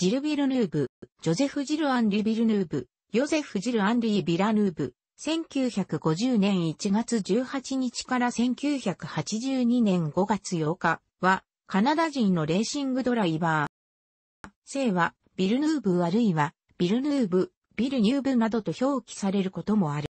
ジル・ビルヌーブ、ジョゼフ・ジル・アンリ・ビルヌーブ、ヨゼフ・ジル・アンリー・ビラヌーブ、1950年1月18日から1982年5月8日は、カナダ人のレーシングドライバー。姓は、ビルヌーブあるいは、ビルヌーブ、ビルニューブなどと表記されることもある。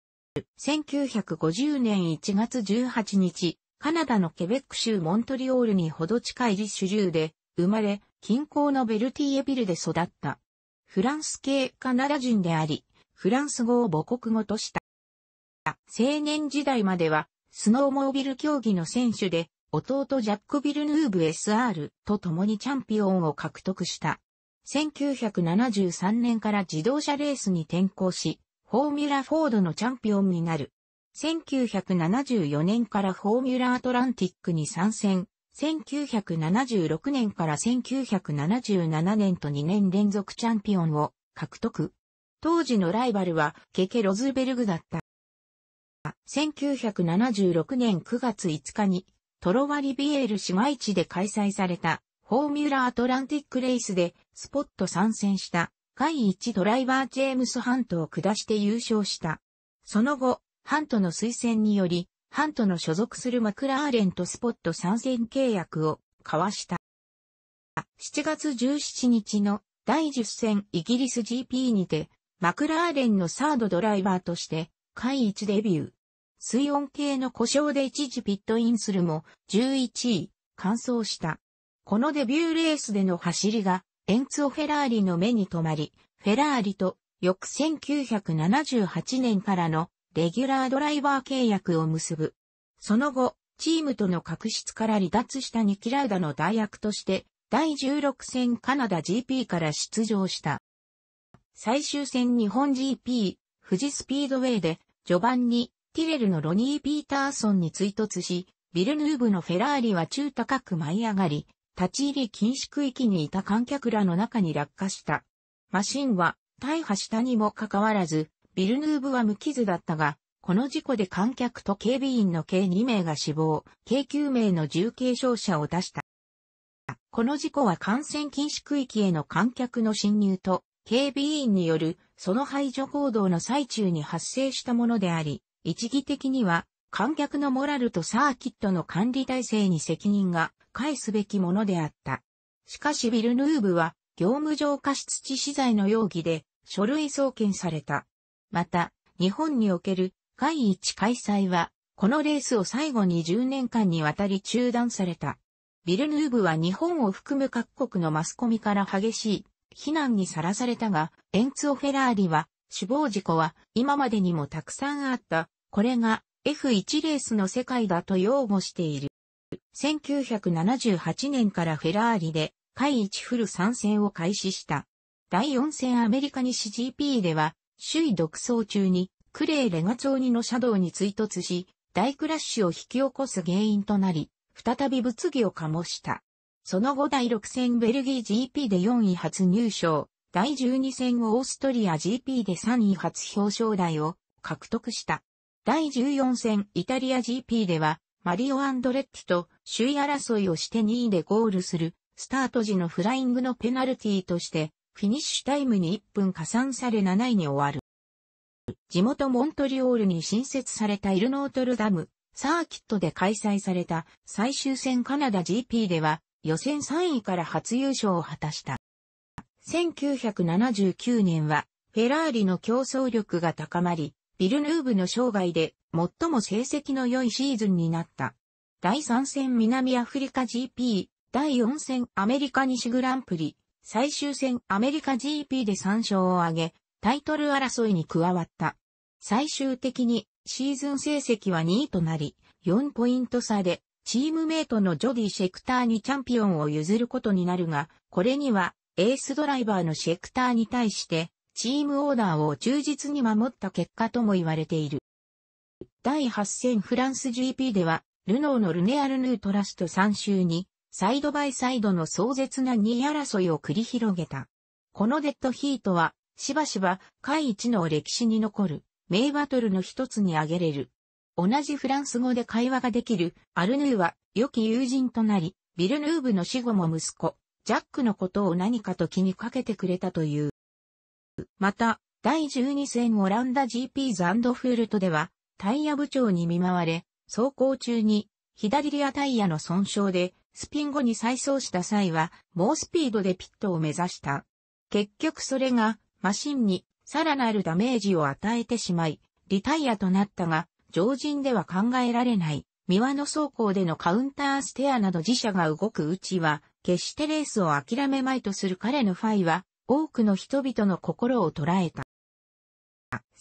1950年1月18日、カナダのケベック州モントリオールにほど近いリッシュ州で生まれ、近郊のベルティエビルで育った。フランス系カナダ人であり、フランス語を母国語とした。青年時代までは、スノーモービル競技の選手で、弟ジャック・ビルヌーブ SR と共にチャンピオンを獲得した。1973年から自動車レースに転向し、フォーミュラフォードのチャンピオンになる。1974年からフォーミュラアトランティックに参戦、1976年から1977年と2年連続チャンピオンを獲得。当時のライバルはケケ・ロズベルグだった。1976年9月5日にトロワリビエール市街地で開催されたフォーミュラアトランティックレースでスポット参戦した第1ドライバージェームスハントを下して優勝した。その後、ハントの推薦によりハントの所属するマクラーレンとスポット参戦契約を交わした。7月17日の第10戦イギリス GP にて、マクラーレンのサードドライバーとして、開一デビュー。水温計の故障で一時ピットインするも、11位、完走した。このデビューレースでの走りが、エンツォ・フェラーリの目に留まり、フェラーリと、翌1978年からのレギュラードライバー契約を結ぶ。その後、チームとの確執から離脱したニキラウダの代役として、第16戦カナダ GP から出場した。最終戦日本 GP、富士スピードウェイで、序盤にティレルのロニー・ピーターソンに追突し、ビルヌーブのフェラーリは中高く舞い上がり、立ち入り禁止区域にいた観客らの中に落下した。マシンは大破したにもかかわらず、ビルヌーブは無傷だったが、この事故で観客と警備員の計2名が死亡、計9名の重軽傷者を出した。この事故は感染禁止区域への観客の侵入と、警備員によるその排除行動の最中に発生したものであり、一義的には観客のモラルとサーキットの管理体制に責任が返すべきものであった。しかしビルヌーブは業務上過失致死罪の容疑で書類送検された。また、日本における外一開催は、このレースを最後に10年間にわたり中断された。ビルヌーブは日本を含む各国のマスコミから激しい非難にさらされたが、エンツオ・フェラーリは、死亡事故は今までにもたくさんあった。これが F1 レースの世界だと擁護している。1978年からフェラーリで、海一フル参戦を開始した。第4戦アメリカ西 GP では、首位独走中に、クレイ・レガツオニのシャドウに追突し、大クラッシュを引き起こす原因となり、再び物議を醸した。その後第6戦ベルギー GP で4位初入賞、第12戦オーストリア GP で3位初表彰台を獲得した。第14戦イタリア GP では、マリオ・アンドレッティと首位争いをして2位でゴールする、スタート時のフライングのペナルティとして、フィニッシュタイムに1分加算され7位に終わる。地元モントリオールに新設されたイルノートルダム、サーキットで開催された最終戦カナダ GP では予選3位から初優勝を果たした。1979年はフェラーリの競争力が高まり、ビルヌーブの生涯で最も成績の良いシーズンになった。第3戦南アフリカ GP、第4戦アメリカ西グランプリ、最終戦アメリカ GP で3勝を挙げ、タイトル争いに加わった。最終的にシーズン成績は2位となり、4ポイント差でチームメイトのジョディ・シェクターにチャンピオンを譲ることになるが、これにはエースドライバーのシェクターに対して、チームオーダーを忠実に守った結果とも言われている。第8戦フランス GP では、ルノーのルネアルヌートラスト3周に、サイドバイサイドの壮絶な2位争いを繰り広げた。このデッドヒートは、しばしば、回一の歴史に残る、名バトルの一つに挙げれる。同じフランス語で会話ができる、アルヌーは、良き友人となり、ビルヌーブの死後も息子、ジャックのことを何かと気にかけてくれたという。また、第12戦オランダ GP ザンドフールトでは、タイヤ部長に見舞われ、走行中に、左リアタイヤの損傷で、スピン後に再走した際は、猛スピードでピットを目指した。結局それが、マシンに、さらなるダメージを与えてしまい、リタイアとなったが、常人では考えられない、三輪の走行でのカウンターステアなど自社が動くうちは、決してレースを諦めまいとする彼のファイは、多くの人々の心を捉えた。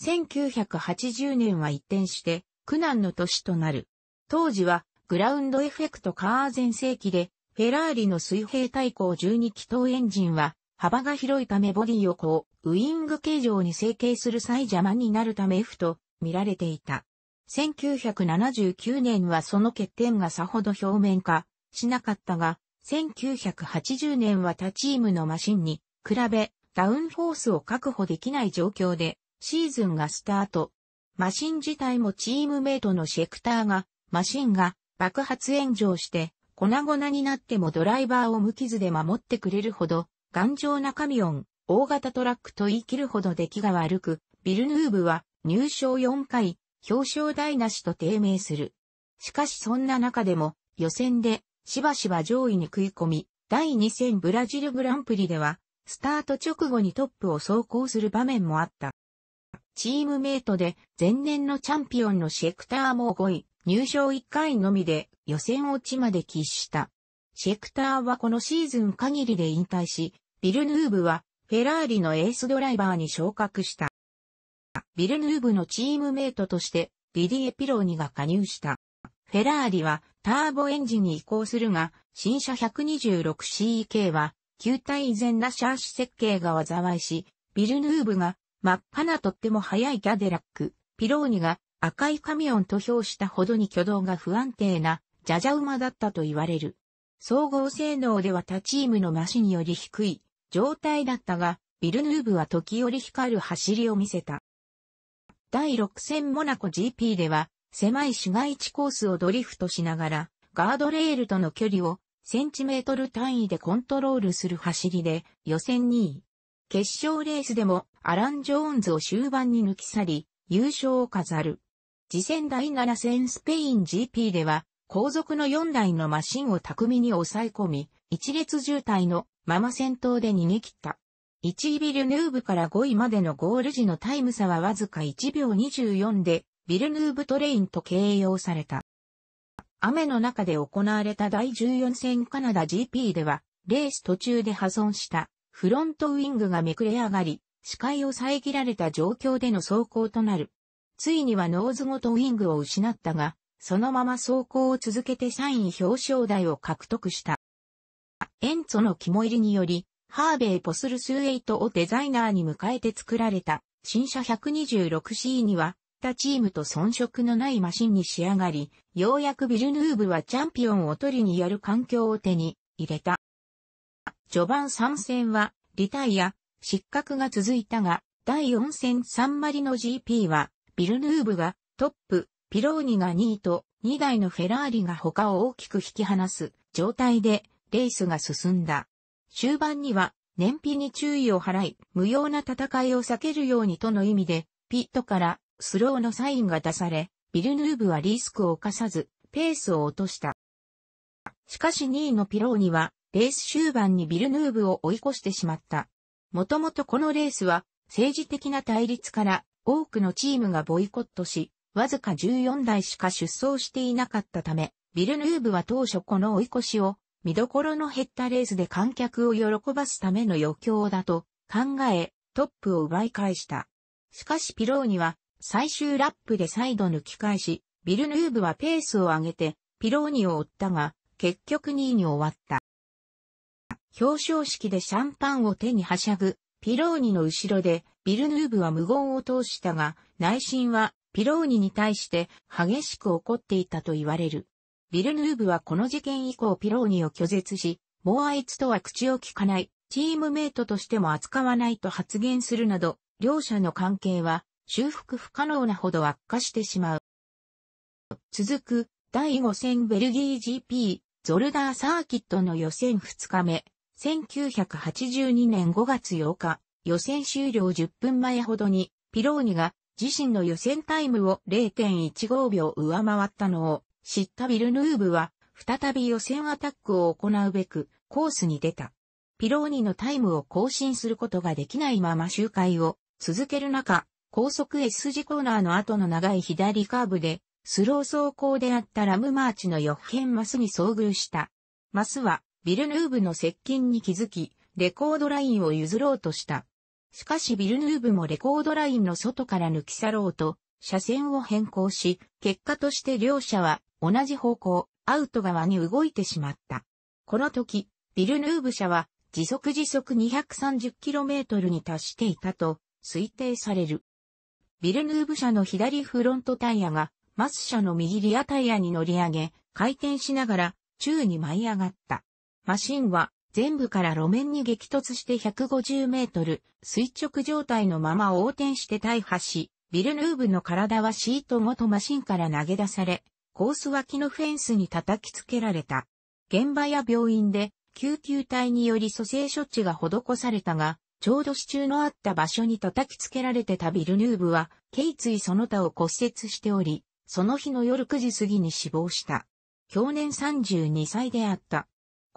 1980年は一転して、苦難の年となる。当時は、グラウンドエフェクトカー全盛期で、フェラーリの水平対向12気筒エンジンは、幅が広いためボディをこう、ウイング形状に成形する際邪魔になるため F と見られていた。1979年はその欠点がさほど表面化しなかったが、1980年は他チームのマシンに比べダウンフォースを確保できない状況でシーズンがスタート。マシン自体もチームメイトのシェクターがマシンが爆発炎上して、粉々になってもドライバーを無傷で守ってくれるほど、頑丈なカミオン、大型トラックと言い切るほど出来が悪く、ビルヌーブは入賞4回、表彰台なしと低迷する。しかしそんな中でも、予選で、しばしば上位に食い込み、第2戦ブラジルグランプリでは、スタート直後にトップを走行する場面もあった。チームメイトで前年のチャンピオンのシェクターも5位、入賞1回のみで予選落ちまで喫した。シェクターはこのシーズン限りで引退し、ビルヌーブはフェラーリのエースドライバーに昇格した。ビルヌーブのチームメイトとしてディディエ・ピローニが加入した。フェラーリはターボエンジンに移行するが、新車 126CK は球体以前なシャーシ設計が災いし、ビルヌーブが真っ赤なとっても速いキャデラック、ピローニが赤いカミオンと評したほどに挙動が不安定なジャジャ馬だったと言われる。総合性能では他チームのマシにより低い状態だったが、ビルヌーブは時折光る走りを見せた。第6戦モナコ GP では、狭い市街地コースをドリフトしながら、ガードレールとの距離をセンチメートル単位でコントロールする走りで予選2位。決勝レースでもアラン・ジョーンズを終盤に抜き去り、優勝を飾る。次戦第7戦スペイン GP では、後続の4台のマシンを巧みに抑え込み、一列渋滞のまま先頭で逃げ切った。1位ビルヌーブから5位までのゴール時のタイム差はわずか1秒24で、ビルヌーブトレインと形容された。雨の中で行われた第14戦カナダ GP では、レース途中で破損したフロントウィングがめくれ上がり、視界を遮られた状況での走行となる。ついにはノーズごとウィングを失ったが、そのまま走行を続けて3位表彰台を獲得した。エンツォの肝入りにより、ハーベイ・ポスルスイトをデザイナーに迎えて作られた新車 126C には、他チームと遜色のないマシンに仕上がり、ようやくビルヌーブはチャンピオンを取りにやる環境を手に入れた。序盤3戦はリタイア、失格が続いたが、第4戦3マリの GP はビルヌーブがトップ、ピローニが2位と2台のフェラーリが他を大きく引き離す状態でレースが進んだ。終盤には燃費に注意を払い、無用な戦いを避けるようにとの意味で、ピットからスローのサインが出され、ビルヌーブはリスクを犯さず、ペースを落とした。しかし2位のピローニは、レース終盤にビルヌーブを追い越してしまった。もともとこのレースは、政治的な対立から多くのチームがボイコットし、わずか14台しか出走していなかったため、ビルヌーブは当初この追い越しを、見どころの減ったレースで観客を喜ばすための余興だと考え、トップを奪い返した。しかしピローニは、最終ラップで再度抜き返し、ビルヌーブはペースを上げて、ピローニを追ったが、結局2位に終わった。表彰式でシャンパンを手にはしゃぐ、ピローニの後ろで、ビルヌーブは無言を通したが、内心は、ピローニに対して激しく怒っていたと言われる。ビルヌーブはこの事件以降ピローニを拒絶し、もうあいつとは口を聞かない、チームメイトとしても扱わないと発言するなど、両者の関係は修復不可能なほど悪化してしまう。続く、第5戦ベルギー GP、ゾルダーサーキットの予選2日目、1982年5月8日、予選終了10分前ほどに、ピローニが自身の予選タイムを0.15秒上回ったのを知ったビルヌーブは、再び予選アタックを行うべくコースに出た。ピローニのタイムを更新することができないまま周回を続ける中、高速 S 字コーナーの後の長い左カーブで、スロー走行であったラムマーチのヨッヘンマスに遭遇した。マスはビルヌーブの接近に気づき、レコードラインを譲ろうとした。しかしビルヌーブもレコードラインの外から抜き去ろうと、車線を変更し、結果として両者は同じ方向、アウト側に動いてしまった。この時、ビルヌーブ車は時速時速 230km に達していたと推定される。ビルヌーブ車の左フロントタイヤがマス車の右リアタイヤに乗り上げ、回転しながら宙に舞い上がった。マシンは全部から路面に激突して150メートル垂直状態のまま横転して大破し、ビルヌーブの体はシートごとマシンから投げ出され、コース脇のフェンスに叩きつけられた。現場や病院で救急隊により蘇生処置が施されたが、ちょうど支柱のあった場所に叩きつけられてたビルヌーブは、頸椎その他を骨折しており、その日の夜9時過ぎに死亡した。去年32歳であった。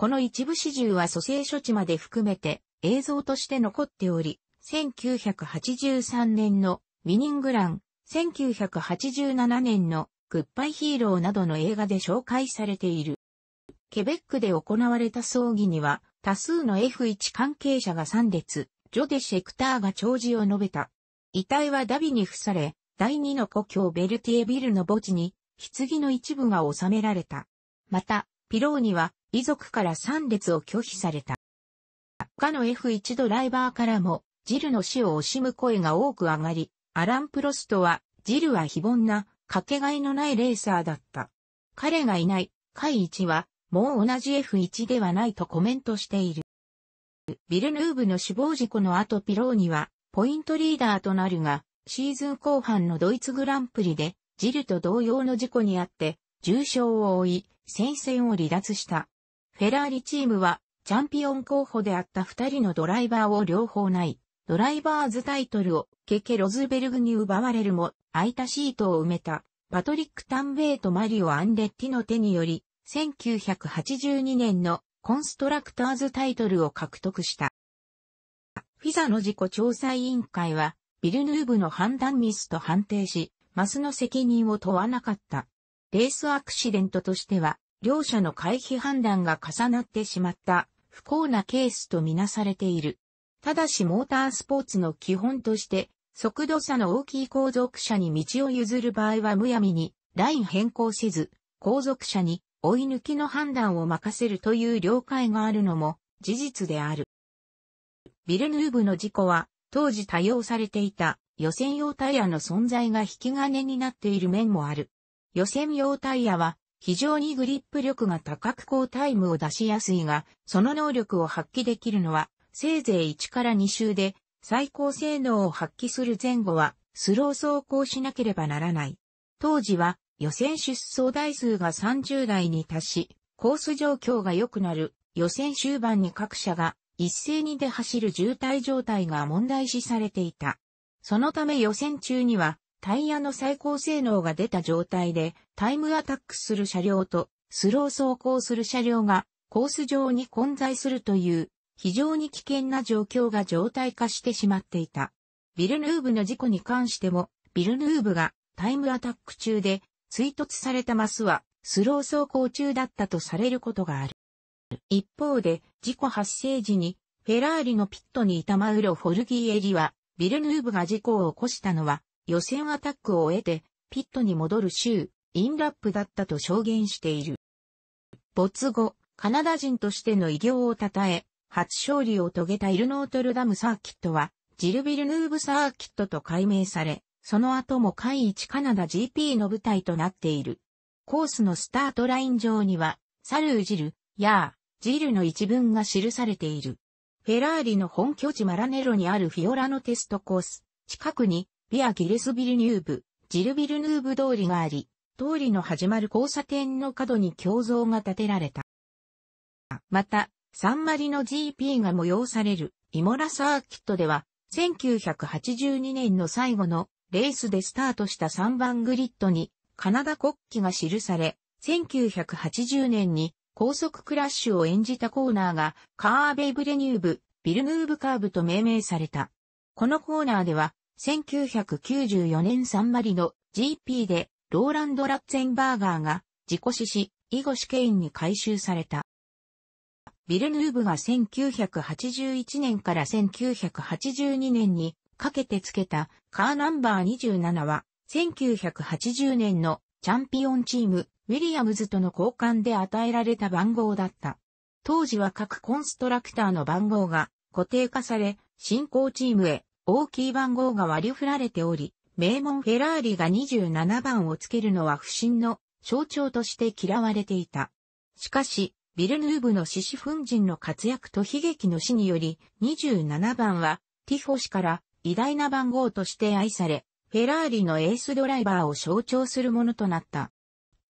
この一部始終は蘇生処置まで含めて映像として残っており、1983年のウィニングラン、1987年のグッバイヒーローなどの映画で紹介されている。ケベックで行われた葬儀には多数の F1 関係者が参列、ジョデ・シェクターが弔辞を述べた。遺体はダビに付され、第二の故郷ベルティエビルの墓地に、棺の一部が収められた。また、ピローには、遺族から参列を拒否された。他の F1 ドライバーからも、ジルの死を惜しむ声が多く上がり、アラン・プロストは、ジルは非凡な、かけがえのないレーサーだった。彼がいない、海一は、もう同じ F1 ではないとコメントしている。ビルヌーブの死亡事故の後ピローには、ポイントリーダーとなるが、シーズン後半のドイツグランプリで、ジルと同様の事故にあって、重傷を負い、戦線を離脱した。フェラーリチームは、チャンピオン候補であった二人のドライバーを両方ない、ドライバーズタイトルをケケ・ロズベルグに奪われるも、空いたシートを埋めた、パトリック・タンウェイとマリオ・アンレッティの手により、1982年のコンストラクターズタイトルを獲得した。フィザの事故調査委員会は、ビルヌーブの判断ミスと判定し、マスの責任を問わなかった。レースアクシデントとしては、両者の回避判断が重なってしまった不幸なケースとみなされている。ただしモータースポーツの基本として、速度差の大きい後続車に道を譲る場合はむやみにライン変更せず、後続車に追い抜きの判断を任せるという了解があるのも事実である。ビルヌーブの事故は当時多用されていた予選用タイヤの存在が引き金になっている面もある。予選用タイヤは非常にグリップ力が高く高タイムを出しやすいが、その能力を発揮できるのは、せいぜい1から2周で、最高性能を発揮する前後は、スロー走行しなければならない。当時は、予選出走台数が30台に達し、コース状況が良くなる、予選終盤に各社が、一斉に出走る渋滞状態が問題視されていた。そのため予選中には、タイヤの最高性能が出た状態でタイムアタックする車両とスロー走行する車両がコース上に混在するという非常に危険な状況が常態化してしまっていた。ビルヌーブの事故に関してもビルヌーブがタイムアタック中で追突されたマスはスロー走行中だったとされることがある。一方で事故発生時にフェラーリのピットにいたマウロ・フォルギエリはビルヌーブが事故を起こしたのは予選アタックを終えて、ピットに戻る州、インラップだったと証言している。没後、カナダ人としての偉業を称え、初勝利を遂げたイルノートルダムサーキットは、ジルビルヌーブサーキットと改名され、その後も海一カナダ GP の舞台となっている。コースのスタートライン上には、サルージル、やー、ジルの一文が記されている。フェラーリの本拠地マラネロにあるフィオラのテストコース、近くにビア・ギレスビルニューブ、ジルビルヌーブ通りがあり、通りの始まる交差点の角に胸像が建てられた。また、サンマリの GP が催されるイモラサーキットでは、1982年の最後のレースでスタートした3番グリッドにカナダ国旗が記され、1980年に高速クラッシュを演じたコーナーがカーベイブレニューブ、ビルヌーブカーブと命名された。このコーナーでは1994年サンマリの GP でローランド・ラッツェンバーガーが自己死し、シケ試験に回収された。ビルヌーブが1981年から1982年にかけてつけたカーナンバー27は1980年のチャンピオンチームウィリアムズとの交換で与えられた番号だった。当時は各コンストラクターの番号が固定化され、進行チームへ大きい番号が割り振られており、名門フェラーリが27番をつけるのは不審の象徴として嫌われていた。しかし、ビルヌーブの獅子粉人の活躍と悲劇の死により、27番はティフォ氏から偉大な番号として愛され、フェラーリのエースドライバーを象徴するものとなった。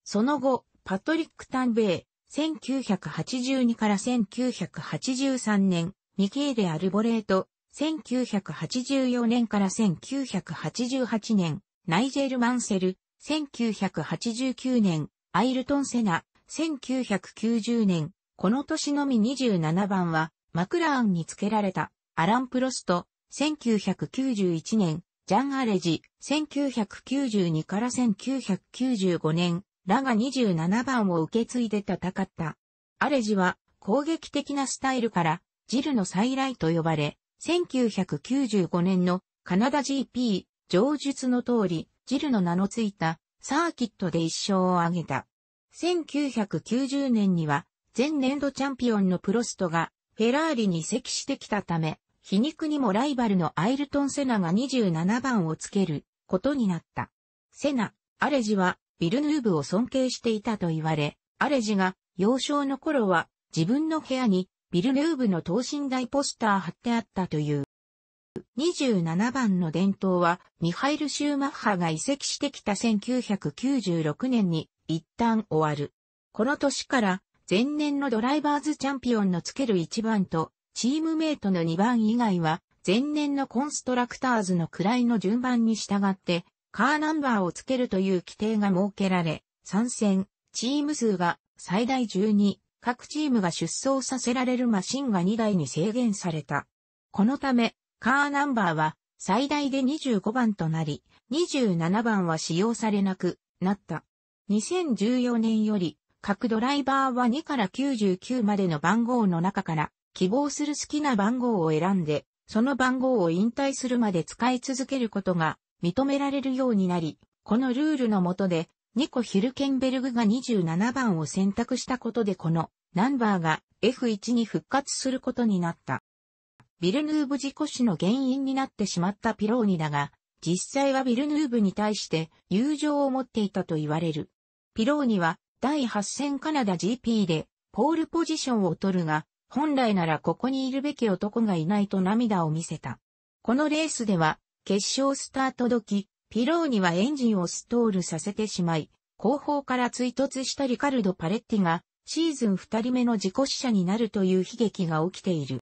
その後、パトリック・タンベイ、1982から1983年、ミケーレ・アルボレート、1984年から1988年、ナイジェル・マンセル、1989年、アイルトン・セナ、1990年、この年のみ27番は、マクラーンに付けられた、アラン・プロスト、1991年、ジャン・アレジ、1992から1995年、ラが27番を受け継いで戦った。アレジは、攻撃的なスタイルから、ジルの再来と呼ばれ、1995年のカナダ GP、上述の通り、ジルの名のついたサーキットで一勝を挙げた。1990年には前年度チャンピオンのプロストがフェラーリに移籍してきたため、皮肉にもライバルのアイルトン・セナが27番をつけることになった。セナ、アレジはビルヌーブを尊敬していたと言われ、アレジが幼少の頃は自分の部屋にビルヌーブの等身大ポスター貼ってあったという。27番の伝統は、ミハイル・シューマッハが移籍してきた1996年に一旦終わる。この年から、前年のドライバーズチャンピオンのつける1番と、チームメイトの2番以外は、前年のコンストラクターズの位の順番に従って、カーナンバーをつけるという規定が設けられ、参戦、チーム数が最大12、各チームが出走させられるマシンが2台に制限された。このため、カーナンバーは最大で25番となり、27番は使用されなくなった。2014年より、各ドライバーは2から99までの番号の中から、希望する好きな番号を選んで、その番号を引退するまで使い続けることが認められるようになり、このルールの下でニコ・ヒルケンベルグが27番を選択したことでこのナンバーが F1 に復活することになった。ビルヌーブ事故死の原因になってしまったピローニだが、実際はビルヌーブに対して友情を持っていたと言われる。ピローニは第8戦カナダ GP でポールポジションを取るが、本来ならここにいるべき男がいないと涙を見せた。このレースでは、決勝スタート時、ピローニはエンジンをストールさせてしまい、後方から追突したリカルド・パレッティが、シーズン二人目の自己死者になるという悲劇が起きている。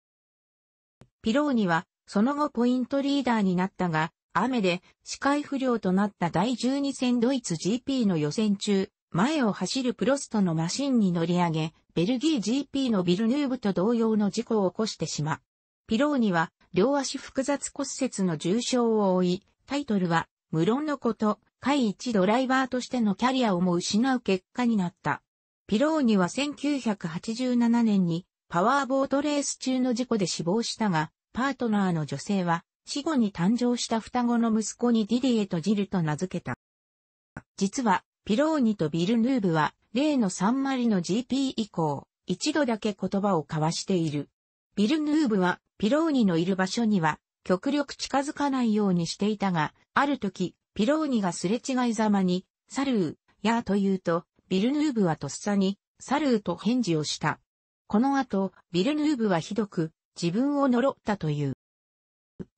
ピローニは、その後ポイントリーダーになったが、雨で視界不良となった第12戦ドイツ GP の予選中、前を走るプロストのマシンに乗り上げ、ベルギー GP のビルヌーブと同様の事故を起こしてしまう。ピローニは両足複雑骨折の重傷を負い、タイトルは無論のこと、会一ドライバーとしてのキャリアをも失う結果になった。ピローニは1987年にパワーボートレース中の事故で死亡したが、パートナーの女性は死後に誕生した双子の息子にディディエとジルと名付けた。実は、ピローニとビルヌーブは、例のサンマリの GP 以降、一度だけ言葉を交わしている。ビルヌーブは、ピローニのいる場所には、極力近づかないようにしていたが、ある時、ピローニがすれ違いざまに、サルー、やーと言うと、ビルヌーブはとっさに、サルーと返事をした。この後、ビルヌーブはひどく、自分を呪ったという。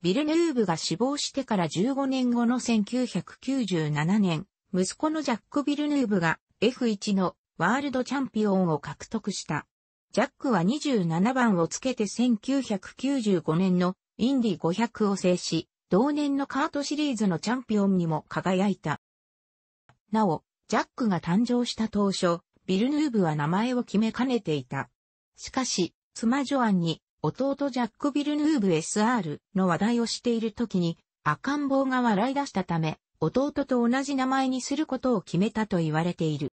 ビルヌーブが死亡してから15年後の1997年、息子のジャック・ビルヌーブが F1 のワールドチャンピオンを獲得した。ジャックは27番をつけて1995年のインディ500を制し、同年のカートシリーズのチャンピオンにも輝いた。なお、ジャックが誕生した当初、ビルヌーブは名前を決めかねていた。しかし、妻ジョアンに、弟ジャック・ビルヌーブ SR の話題をしている時に、赤ん坊が笑い出したため、弟と同じ名前にすることを決めたと言われている。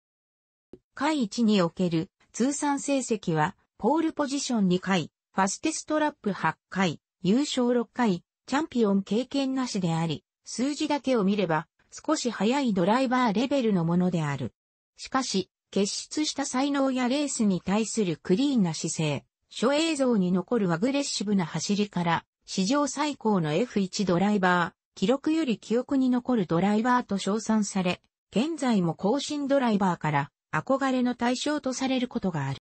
回1における通算成績は、ポールポジション2回、ファステストラップ8回、優勝6回、チャンピオン経験なしであり、数字だけを見れば、少し速いドライバーレベルのものである。しかし、結出した才能やレースに対するクリーンな姿勢、初映像に残るアグレッシブな走りから、史上最高の F1 ドライバー、記録より記憶に残るドライバーと称賛され、現在も更新ドライバーから憧れの対象とされることがある。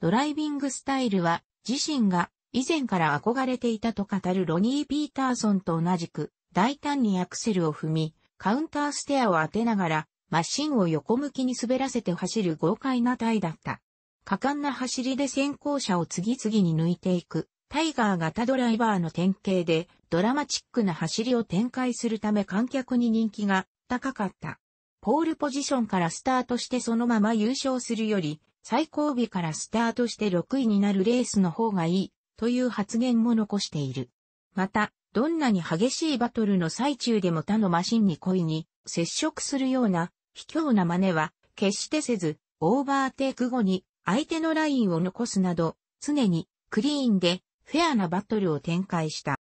ドライビングスタイルは自身が以前から憧れていたと語るロニー・ピーターソンと同じく、大胆にアクセルを踏み、カウンターステアを当てながら、マシンを横向きに滑らせて走る豪快な体だった。果敢な走りで先行者を次々に抜いていく、タイガー型ドライバーの典型で、ドラマチックな走りを展開するため観客に人気が高かった。ポールポジションからスタートしてそのまま優勝するより、最後尾からスタートして6位になるレースの方がいい、という発言も残している。また、どんなに激しいバトルの最中でも他のマシンに恋に接触するような卑怯な真似は決してせず、オーバーテイク後に相手のラインを残すなど、常にクリーンでフェアなバトルを展開した。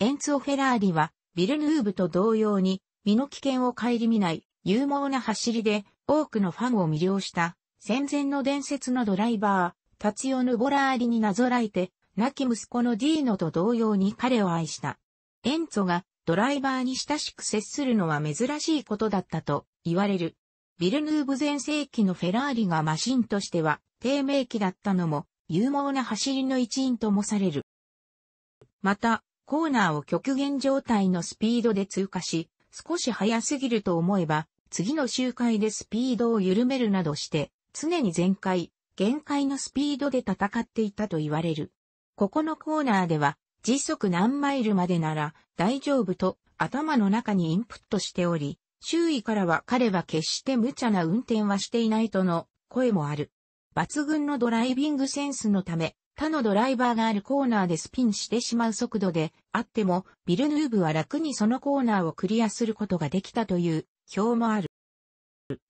エンツオ・フェラーリは、ビルヌーブと同様に、身の危険を顧みない勇猛な走りで多くのファンを魅了した戦前の伝説のドライバー、タツヨヌ・ボラーリになぞらえて亡き息子のディーノと同様に彼を愛した。エンツォがドライバーに親しく接するのは珍しいことだったと言われる。ビルヌーブ前世紀のフェラーリがマシンとしては低迷期だったのも勇猛な走りの一因ともされる。また、コーナーを極限状態のスピードで通過し、少し速すぎると思えば、次の周回でスピードを緩めるなどして、常に全開、限界のスピードで戦っていたと言われる。ここのコーナーでは、時速何マイルまでなら大丈夫と頭の中にインプットしており、周囲からは彼は決して無茶な運転はしていないとの声もある。抜群のドライビングセンスのため、他のドライバーがあるコーナーでスピンしてしまう速度であっても、ビルヌーブは楽にそのコーナーをクリアすることができたという表もある。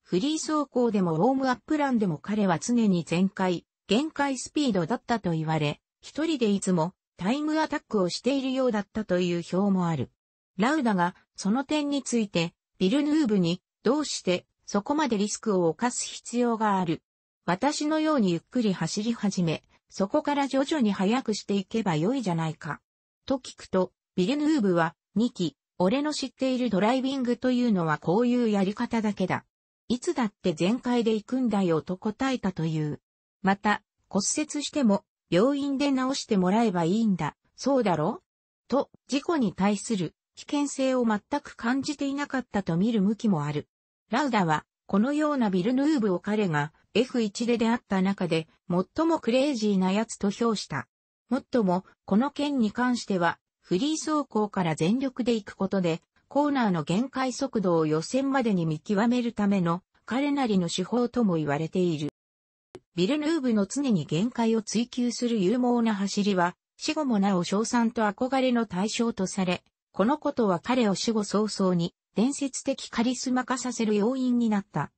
フリー走行でもウォームアップランでも彼は常に全開、限界スピードだったと言われ、一人でいつもタイムアタックをしているようだったという表もある。ラウダがその点について、ビルヌーブにどうしてそこまでリスクを冒す必要がある。私のようにゆっくり走り始め、そこから徐々に速くしていけばよいじゃないか。と聞くと、ビルヌーブは、2期、俺の知っているドライビングというのはこういうやり方だけだ。いつだって全開で行くんだよと答えたという。また、骨折しても病院で治してもらえばいいんだ、そうだろと、事故に対する危険性を全く感じていなかったと見る向きもある。ラウダは、このようなビルヌーブを彼が F1 で出会った中で最もクレイジーな奴と評した。もっとも、この件に関しては、フリー走行から全力で行くことで、コーナーの限界速度を予選までに見極めるための彼なりの手法とも言われている。ビルヌーブの常に限界を追求する勇猛な走りは、死後もなお称賛と憧れの対象とされ、このことは彼を死後早々に伝説的カリスマ化させる要因になった。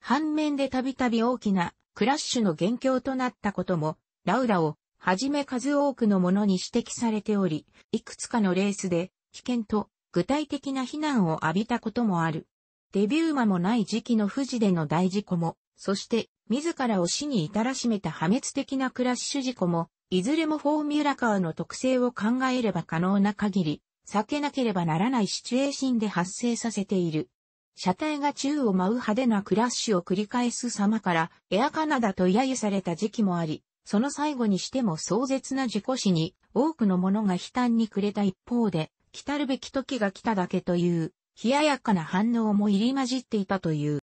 反面でたびたび大きなクラッシュの元凶となったことも、ラウラをはじめ数多くのものに指摘されており、いくつかのレースで危険と具体的な非難を浴びたこともある。デビュー間もない時期の富士での大事故も、そして自らを死に至らしめた破滅的なクラッシュ事故も、いずれもフォーミュラカーの特性を考えれば可能な限り、避けなければならないシチュエーションで発生させている。車体が宙を舞う派手なクラッシュを繰り返す様から、エアカナダと揶揄された時期もあり、その最後にしても壮絶な事故死に、多くの者が悲嘆に暮れた一方で、来たるべき時が来ただけという、冷ややかな反応も入り混じっていたという。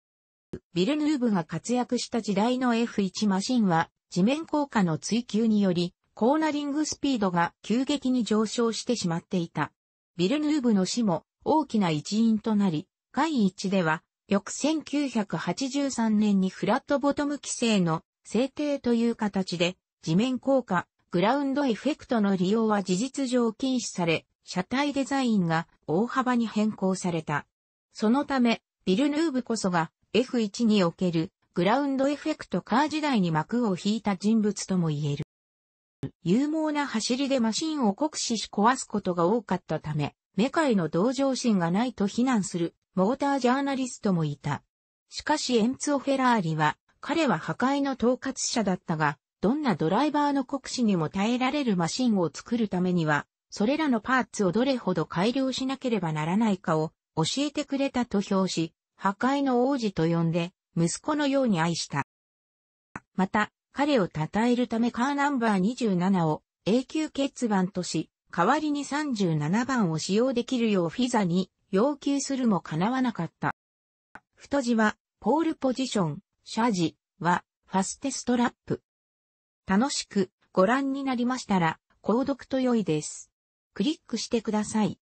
ビルヌーブが活躍した時代の F1 マシンは、地面効果の追求により、コーナリングスピードが急激に上昇してしまっていた。ビルヌーブの死も大きな一因となり、会一では、翌1983年にフラットボトム規制の制定という形で、地面効果、グラウンドエフェクトの利用は事実上禁止され、車体デザインが大幅に変更された。そのため、ビルヌーブこそが F1 におけるグラウンドエフェクトカー時代に幕を引いた人物とも言える。勇猛な走りでマシンを酷使し壊すことが多かったため、メカへの同情心がないと非難するモータージャーナリストもいた。しかしエンツオ・フェラーリは、彼は破壊の統括者だったが、どんなドライバーの酷使にも耐えられるマシンを作るためには、それらのパーツをどれほど改良しなければならないかを教えてくれたと評し、破壊の王子と呼んで、息子のように愛した。また、彼を称えるためカーナンバー27を永久欠番とし、代わりに37番を使用できるようフィザに要求するも叶わなかった。太字は、ポールポジション、謝字は、ファステストラップ。楽しくご覧になりましたら、購読と良いです。クリックしてください。